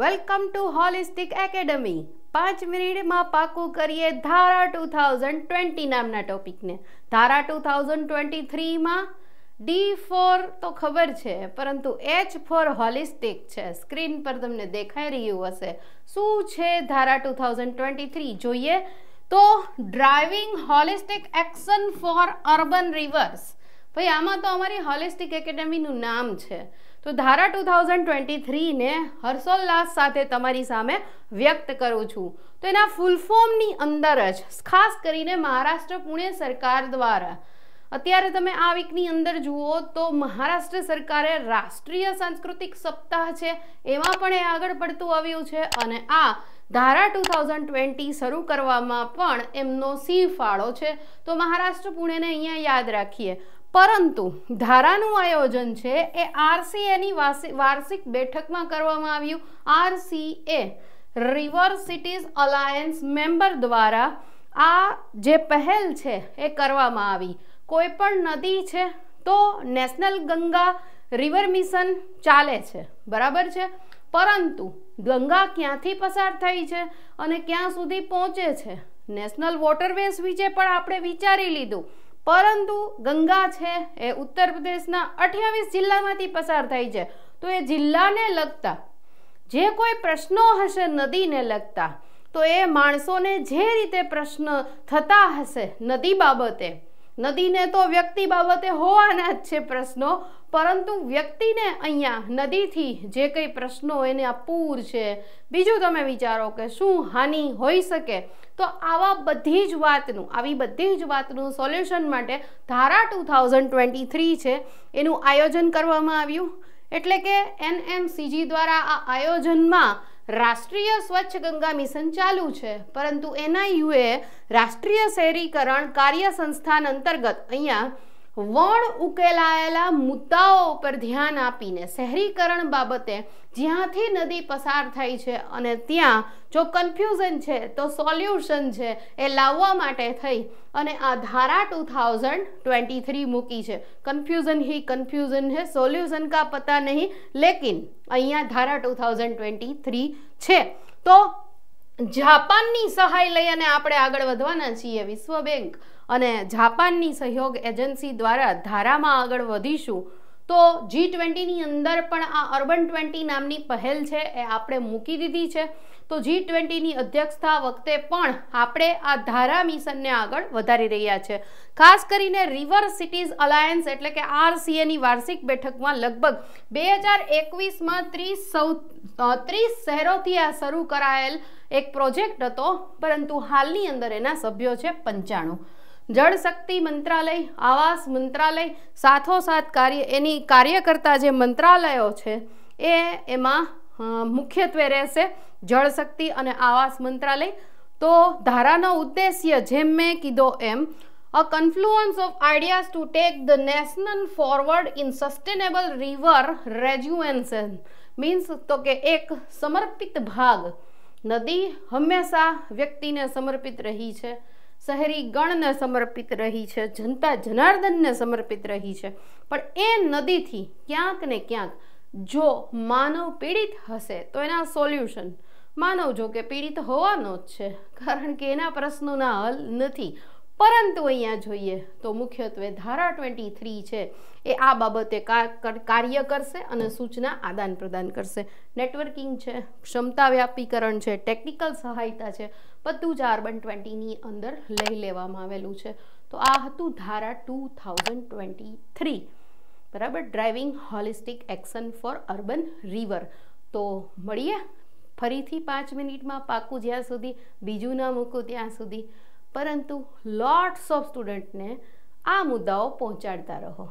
welcome to holistic academy પાંચ મિનિટમાં પાકું કરીએ ધારા ટુ થાઉઝન્ડ ટ્વેન્ટી નામના ટોપિકને ધારા ટુ થાઉઝન્ડ ટ્વેન્ટી થ્રીમાં ડી ફોર તો ખબર છે પરંતુ એચ ફોર હોલિસ્ટિક છે સ્ક્રીન પર તમને દેખાઈ રહ્યું હશે શું છે ધારા ટુ થાઉઝન્ડ ટ્વેન્ટી થ્રી જોઈએ તો driving holistic action for urban rivers ભાઈ આમાં તો અમારી હોલિસ્ટિક એકેડેમીનું નામ છે તો ધારા ટુ થાઉઝન્ડ ટ્વેન્ટી થ્રીને હર્ષોલ્લાસ સાથે તમારી સામે વ્યક્ત કરું છું તો એના ફૂલ ફોર્મની અંદર જ ખાસ કરીને મહારાષ્ટ્ર પુણે સરકાર દ્વારા અત્યારે તમે આ વીકની અંદર જુઓ તો મહારાષ્ટ્ર સરકારે રાષ્ટ્રીય સાંસ્કૃતિક સપ્તાહ છે એમાં પણ એ આગળ પડતું આવ્યું છે અને આ ધારા ટુ થાઉઝન્ડ ટ્વેન્ટી શરૂ કરવામાં પણ એમનો સી ફાળો છે તો મહારાષ્ટ્ર પુણેને અહીંયા યાદ રાખીએ પરંતુ ધારાનું આયોજન છે એ આરસીએની વાર્ષિક બેઠકમાં કરવામાં આવ્યું RCA river cities alliance member દ્વારા આ જે પહેલ છે એ કરવામાં આવી કોઈ પણ નદી છે તો નેશનલ ગંગા રિવર મિશન ચાલે છે બરાબર છે પરંતુ ગંગા ક્યાંથી પસાર થઈ છે અને ક્યાં સુધી પહોંચે છે નેશનલ વોટરવેઝ વિશે પણ આપણે વિચારી લીધું પરંતુ ગંગા છે એ ઉત્તર પ્રદેશના અઠ્યાવીસ જિલ્લામાંથી પસાર થાય છે તો એ જિલ્લાને લગતા જે કોઈ પ્રશ્નો હશે નદીને લગતા તો એ માણસોને જે રીતે પ્રશ્ન થતા હશે નદી બાબતે નદીને તો વ્યક્તિ બાબતે હોવાના જ છે પ્રશ્નો પરંતુ વ્યક્તિને અહીંયા નદીથી જે કંઈ પ્રશ્નો એને આ પૂર છે બીજું તમે વિચારો કે શું હાનિ હોઈ શકે તો આવા બધી જ વાતનું આવી બધી જ વાતનું સોલ્યુશન માટે ધારા ટુ થાઉઝન્ડ ટ્વેન્ટી થ્રી છે એનું આયોજન કરવામાં આવ્યું એટલે કે એનએમસીજી દ્વારા આ આયોજનમાં રાષ્ટ્રીય સ્વચ્છ ગંગા મિશન ચાલુ છે પરંતુ એનઆઈયુએ રાષ્ટ્રીય શહેરીકરણ કાર્ય સંસ્થાન અંતર્ગત અહીંયા વણ ઉકેલાયેલા મુદ્દાઓ ઉપર ધ્યાન આપીને શહેરીકરણ બાબતે જ્યાંથી નદી પસાર થાય છે અને ત્યાં જો કન્ફ્યુઝન છે તો સોલ્યુશન છે એ લાવવા માટે થઈ અને આ ધારા ટુ થાઉઝન્ડ ટ્વેન્ટી થ્રી મૂકી છે કન્ફ્યુઝન હી કન્ફ્યુઝન હે સોલ્યુશન કા પતા નહીં લેકિન અહીંયા ધારા ટુ થાઉઝન્ડ ટ્વેન્ટી થ્રી છે તો જાપાનની સહાય લઈ અને આપણે આગળ વધવાના છીએ વિશ્વ બેંક અને જાપાનની સહયોગ એજન્સી દ્વારા ધારામાં આગળ વધીશું તો જી ટ્વેન્ટીની અંદર પણ આ અર્બન ટ્વેન્ટી નામની પહેલ છે એ આપણે મૂકી દીધી છે તો જી ટ્વેન્ટીની અધ્યક્ષતા વખતે પણ આપણે આ ધારા મિશનને આગળ વધારી રહ્યા છે ખાસ કરીને રિવર સિટીઝ અલાયન્સ એટલે કે આરસીએની વાર્ષિક બેઠકમાં લગભગ બે હજાર એકવીસમાં ત્રીસ સૌ ત્રીસ શહેરોથી આ શરૂ કરાયેલ એક પ્રોજેક્ટ હતો પરંતુ હાલની અંદર એના સભ્યો છે પંચાણું જળશક્તિ મંત્રાલય આવાસ મંત્રાલય સાથોસાથ કાર્ય એની કાર્યકર્તા જે મંત્રાલયો છે એ એમાં મુખ્યત્વે રહેશે જળશક્તિ અને આવાસ મંત્રાલય તો ધારાનો ઉદ્દેશ્ય જેમ મેં કીધો એમ a confluence of ideas to take the national forward in sustainable river rejuvenation means તો કે એક સમર્પિત ભાગ નદી હંમેશા વ્યક્તિને સમર્પિત રહી છે શહેરી ગણને સમર્પિત રહી છે જનતા જનાર્દનને સમર્પિત રહી છે પણ એ નદીથી ક્યાંક ને ક્યાંક જો માનવ પીડિત હશે તો એના સોલ્યુશન માનવ જો કે પીડિત હોવાનો જ છે કારણ કે એના પ્રશ્નોના હલ નથી પરંતુ અહીંયા જોઈએ તો મુખ્યત્વે ધારા ટ્વેન્ટી થ્રી છે એ આ બાબતે કાર્ય કરશે અને સૂચના આદાન પ્રદાન કરશે નેટવર્કિંગ છે ક્ષમતા વ્યાપીકરણ છે ટેકનિકલ સહાયતા છે બધું જ આર્બન ટ્વેન્ટીની અંદર લઈ લેવામાં આવેલું છે તો આ હતું Dhara two thousand twenty three બરાબર driving holistic action for urban river તો મળીએ ફરીથી પાંચ મિનિટમાં પાકું જ્યાં સુધી બીજું ના મૂકું ત્યાં સુધી પરંતુ લોટ્સ ઓફ સ્ટુડન્ટને આ મુદ્દાઓ પહોંચાડતા રહો